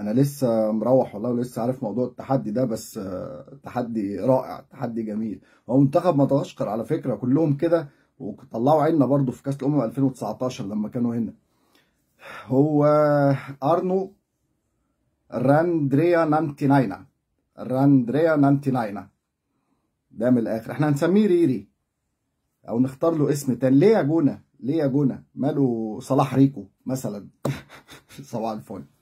انا لسه مروح والله ولسه عارف موضوع التحدي ده بس تحدي رائع تحدي جميل هو منتخب مدغشقر على فكره كلهم كده وطلعوا عيننا برضو في كاس الامم 2019 لما كانوا هنا هو ارنو راندريا نانتيناينا راندريا نانتيناينا ده من الاخر احنا هنسميه ريري او نختار له اسم تاني ليه يا جونه ليه يا جونه ماله صلاح ريكو مثلا صباح الفل